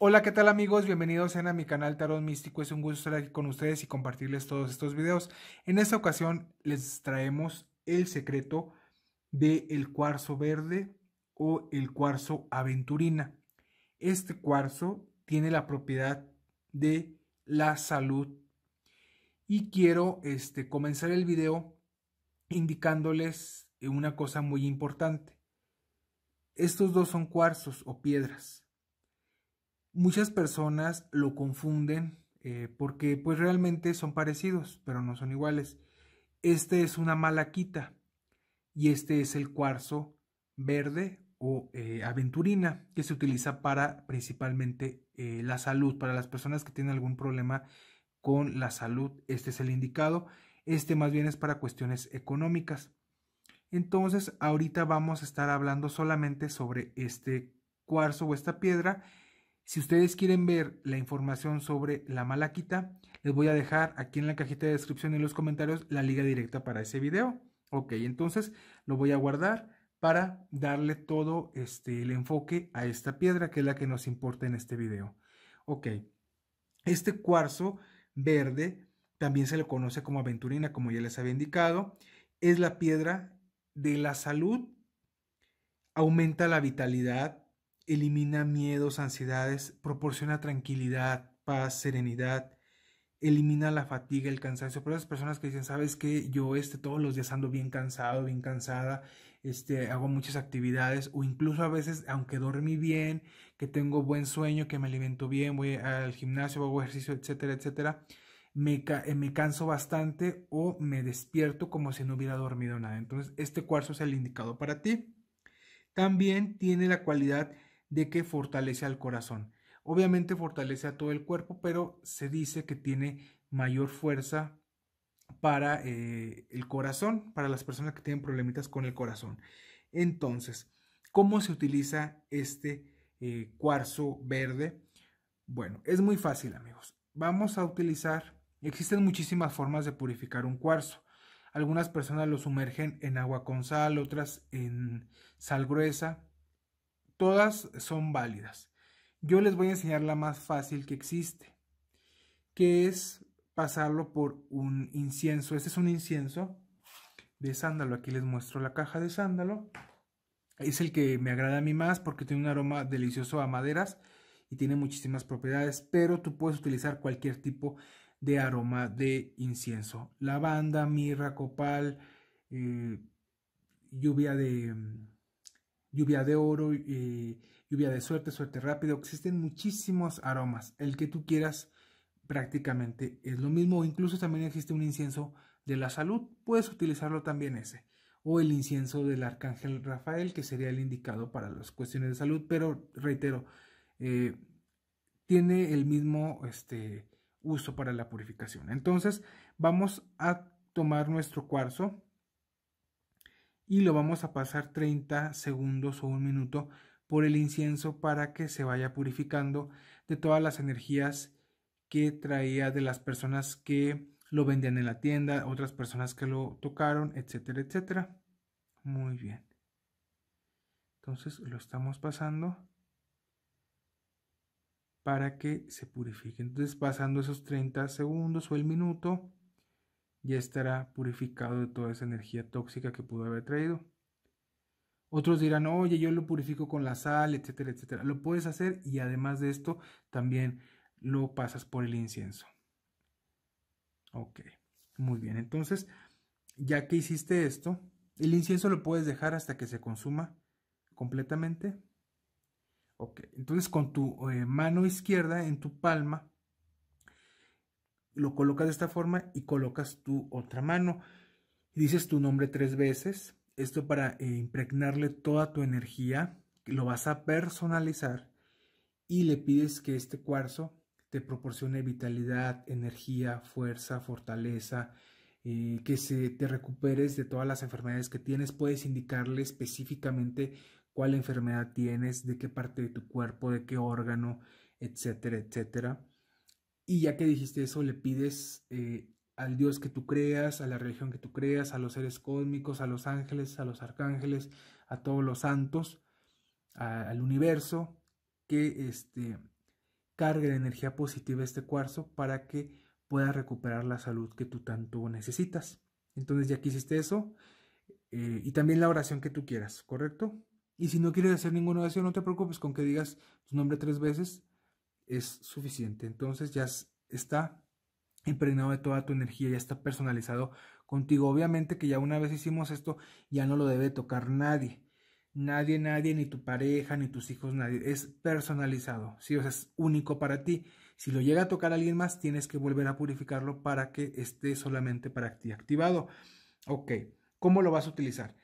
Hola, ¿qué tal amigos? Bienvenidos a mi canal Tarot Místico. Es un gusto estar aquí con ustedes y compartirles todos estos videos. En esta ocasión les traemos el secreto del el cuarzo verde o el cuarzo aventurina. Este cuarzo tiene la propiedad de la salud. Y quiero este, comenzar el video indicándoles una cosa muy importante. Estos dos son cuarzos o piedras. Muchas personas lo confunden eh, porque pues realmente son parecidos, pero no son iguales. Este es una malaquita y este es el cuarzo verde o eh, aventurina que se utiliza para principalmente eh, la salud, para las personas que tienen algún problema con la salud. Este es el indicado. Este más bien es para cuestiones económicas. Entonces, ahorita vamos a estar hablando solamente sobre este cuarzo o esta piedra si ustedes quieren ver la información sobre la malaquita, les voy a dejar aquí en la cajita de descripción y en los comentarios la liga directa para ese video. Ok, entonces lo voy a guardar para darle todo este, el enfoque a esta piedra que es la que nos importa en este video. Ok, este cuarzo verde también se le conoce como aventurina, como ya les había indicado. Es la piedra de la salud, aumenta la vitalidad, elimina miedos, ansiedades, proporciona tranquilidad, paz, serenidad, elimina la fatiga, el cansancio. por las personas que dicen, sabes que yo este, todos los días ando bien cansado, bien cansada, este, hago muchas actividades o incluso a veces, aunque dormí bien, que tengo buen sueño, que me alimento bien, voy al gimnasio, hago ejercicio, etcétera, etcétera, me, eh, me canso bastante o me despierto como si no hubiera dormido nada. Entonces, este cuarzo es el indicado para ti. También tiene la cualidad de que fortalece al corazón. Obviamente fortalece a todo el cuerpo, pero se dice que tiene mayor fuerza para eh, el corazón, para las personas que tienen problemitas con el corazón. Entonces, ¿cómo se utiliza este eh, cuarzo verde? Bueno, es muy fácil amigos. Vamos a utilizar, existen muchísimas formas de purificar un cuarzo. Algunas personas lo sumergen en agua con sal, otras en sal gruesa, Todas son válidas. Yo les voy a enseñar la más fácil que existe, que es pasarlo por un incienso. Este es un incienso de sándalo. Aquí les muestro la caja de sándalo. Es el que me agrada a mí más porque tiene un aroma delicioso a maderas y tiene muchísimas propiedades, pero tú puedes utilizar cualquier tipo de aroma de incienso. Lavanda, mirra, copal, eh, lluvia de lluvia de oro, lluvia de suerte, suerte rápido. Existen muchísimos aromas. El que tú quieras prácticamente es lo mismo. Incluso también existe un incienso de la salud. Puedes utilizarlo también ese. O el incienso del arcángel Rafael, que sería el indicado para las cuestiones de salud. Pero reitero, eh, tiene el mismo este, uso para la purificación. Entonces vamos a tomar nuestro cuarzo y lo vamos a pasar 30 segundos o un minuto por el incienso para que se vaya purificando de todas las energías que traía de las personas que lo vendían en la tienda, otras personas que lo tocaron, etcétera, etcétera. Muy bien. Entonces lo estamos pasando para que se purifique. Entonces pasando esos 30 segundos o el minuto, ya estará purificado de toda esa energía tóxica que pudo haber traído. Otros dirán, oye, yo lo purifico con la sal, etcétera, etcétera. Lo puedes hacer y además de esto, también lo pasas por el incienso. Ok, muy bien. Entonces, ya que hiciste esto, el incienso lo puedes dejar hasta que se consuma completamente. Ok, entonces con tu eh, mano izquierda en tu palma lo colocas de esta forma y colocas tu otra mano. Dices tu nombre tres veces, esto para eh, impregnarle toda tu energía, lo vas a personalizar y le pides que este cuarzo te proporcione vitalidad, energía, fuerza, fortaleza, eh, que se te recuperes de todas las enfermedades que tienes. Puedes indicarle específicamente cuál enfermedad tienes, de qué parte de tu cuerpo, de qué órgano, etcétera, etcétera. Y ya que dijiste eso, le pides eh, al Dios que tú creas, a la religión que tú creas, a los seres cósmicos, a los ángeles, a los arcángeles, a todos los santos, al universo, que este, cargue la energía positiva este cuarzo para que pueda recuperar la salud que tú tanto necesitas. Entonces ya que hiciste eso, eh, y también la oración que tú quieras, ¿correcto? Y si no quieres hacer ninguna oración, no te preocupes con que digas tu nombre tres veces es suficiente. Entonces ya está impregnado de toda tu energía, ya está personalizado contigo. Obviamente que ya una vez hicimos esto, ya no lo debe tocar nadie. Nadie, nadie, ni tu pareja, ni tus hijos, nadie. Es personalizado, si O es único para ti. Si lo llega a tocar alguien más, tienes que volver a purificarlo para que esté solamente para ti activado. Ok, ¿cómo lo vas a utilizar?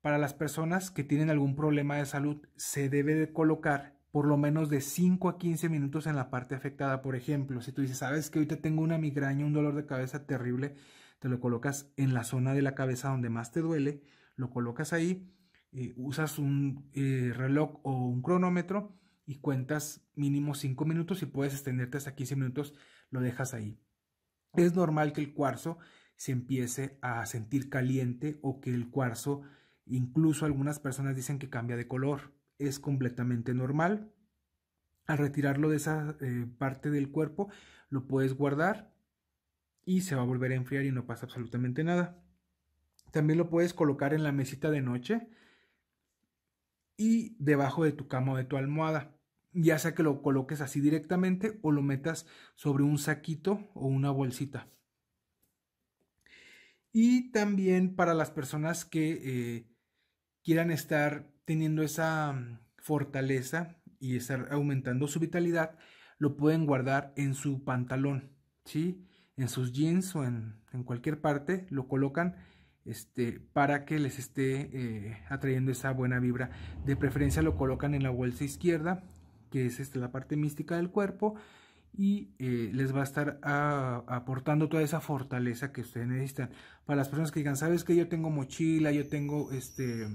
Para las personas que tienen algún problema de salud, se debe de colocar por lo menos de 5 a 15 minutos en la parte afectada. Por ejemplo, si tú dices, sabes que ahorita tengo una migraña, un dolor de cabeza terrible, te lo colocas en la zona de la cabeza donde más te duele, lo colocas ahí, eh, usas un eh, reloj o un cronómetro y cuentas mínimo 5 minutos y puedes extenderte hasta 15 minutos, lo dejas ahí. Es normal que el cuarzo se empiece a sentir caliente o que el cuarzo, incluso algunas personas dicen que cambia de color es completamente normal. Al retirarlo de esa eh, parte del cuerpo, lo puedes guardar y se va a volver a enfriar y no pasa absolutamente nada. También lo puedes colocar en la mesita de noche y debajo de tu cama o de tu almohada, ya sea que lo coloques así directamente o lo metas sobre un saquito o una bolsita. Y también para las personas que eh, quieran estar teniendo esa mm, fortaleza y estar aumentando su vitalidad, lo pueden guardar en su pantalón, ¿sí? En sus jeans o en, en cualquier parte, lo colocan este, para que les esté eh, atrayendo esa buena vibra. De preferencia lo colocan en la bolsa izquierda, que es este, la parte mística del cuerpo, y eh, les va a estar ah, aportando toda esa fortaleza que ustedes necesitan. Para las personas que digan, sabes que yo tengo mochila, yo tengo este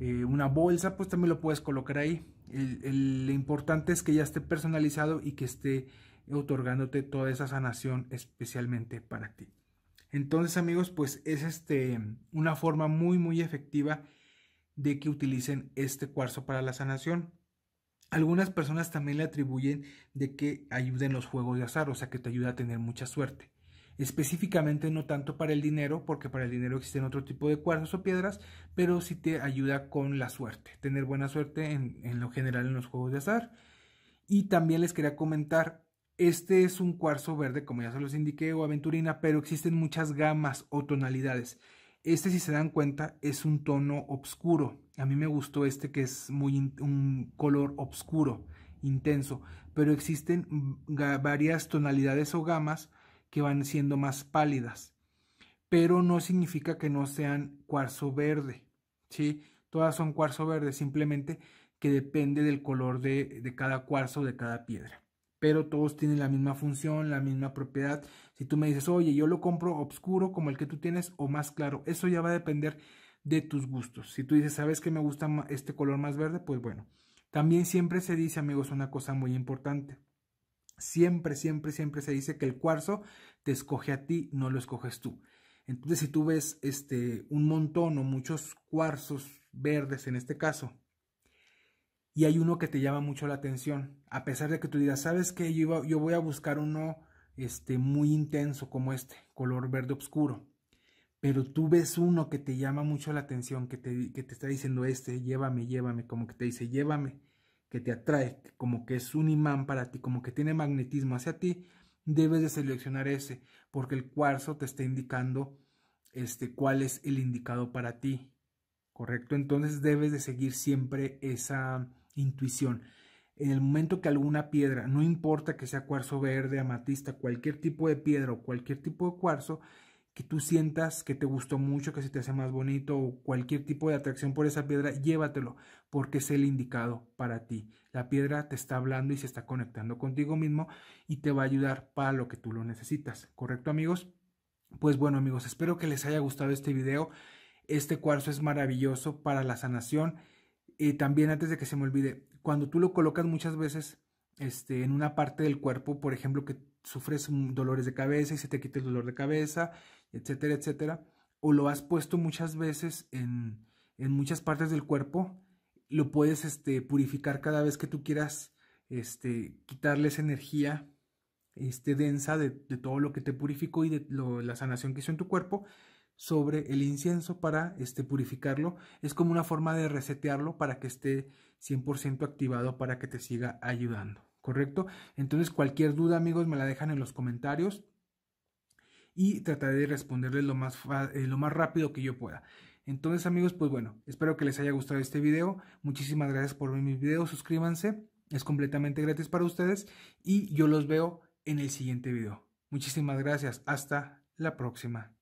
eh, una bolsa, pues también lo puedes colocar ahí. El, lo importante es que ya esté personalizado y que esté otorgándote toda esa sanación especialmente para ti. Entonces amigos, pues es este, una forma muy muy efectiva de que utilicen este cuarzo para la sanación. Algunas personas también le atribuyen de que ayuden los juegos de azar, o sea que te ayuda a tener mucha suerte específicamente no tanto para el dinero, porque para el dinero existen otro tipo de cuarzos o piedras, pero sí te ayuda con la suerte, tener buena suerte en, en lo general en los juegos de azar. Y también les quería comentar, este es un cuarzo verde, como ya se los indiqué, o aventurina, pero existen muchas gamas o tonalidades. Este, si se dan cuenta, es un tono oscuro. A mí me gustó este que es muy un color oscuro, intenso, pero existen varias tonalidades o gamas que van siendo más pálidas, pero no significa que no sean cuarzo verde, ¿sí? Todas son cuarzo verde, simplemente que depende del color de, de cada cuarzo, de cada piedra. Pero todos tienen la misma función, la misma propiedad. Si tú me dices, oye, yo lo compro oscuro como el que tú tienes o más claro, eso ya va a depender de tus gustos. Si tú dices, sabes que me gusta este color más verde, pues bueno. También siempre se dice, amigos, una cosa muy importante. Siempre, siempre, siempre se dice que el cuarzo te escoge a ti, no lo escoges tú. Entonces, si tú ves este, un montón o muchos cuarzos verdes en este caso, y hay uno que te llama mucho la atención, a pesar de que tú digas, ¿sabes qué? Yo, yo voy a buscar uno este, muy intenso como este, color verde oscuro. Pero tú ves uno que te llama mucho la atención, que te, que te está diciendo este, llévame, llévame, como que te dice, llévame, que te atrae, como que es un imán para ti, como que tiene magnetismo hacia ti, debes de seleccionar ese, porque el cuarzo te está indicando este, cuál es el indicado para ti, ¿correcto? Entonces debes de seguir siempre esa intuición. En el momento que alguna piedra, no importa que sea cuarzo verde, amatista, cualquier tipo de piedra o cualquier tipo de cuarzo, que tú sientas que te gustó mucho, que se te hace más bonito o cualquier tipo de atracción por esa piedra, llévatelo porque es el indicado para ti. La piedra te está hablando y se está conectando contigo mismo y te va a ayudar para lo que tú lo necesitas. ¿Correcto amigos? Pues bueno amigos, espero que les haya gustado este video. Este cuarzo es maravilloso para la sanación. Y eh, también antes de que se me olvide, cuando tú lo colocas muchas veces este, en una parte del cuerpo, por ejemplo, que sufres dolores de cabeza y se te quita el dolor de cabeza etcétera, etcétera, o lo has puesto muchas veces en, muchas partes del cuerpo, lo puedes este, purificar cada vez que tú quieras este, quitarle esa energía este, densa de, de, todo lo que te purificó y de la sanación que hizo en tu cuerpo sobre el incienso para este, purificarlo. Es como una forma de resetearlo para que esté 100% activado para que te siga ayudando. ¿Correcto? Entonces cualquier duda amigos me la dejan en los comentarios y trataré de responderles eh, lo más, rápido que yo pueda. Entonces amigos, pues bueno, espero que les haya gustado este video. Muchísimas gracias por ver mis videos, suscríbanse, es completamente gratis para ustedes y yo los veo en el siguiente video. Muchísimas gracias, hasta la próxima.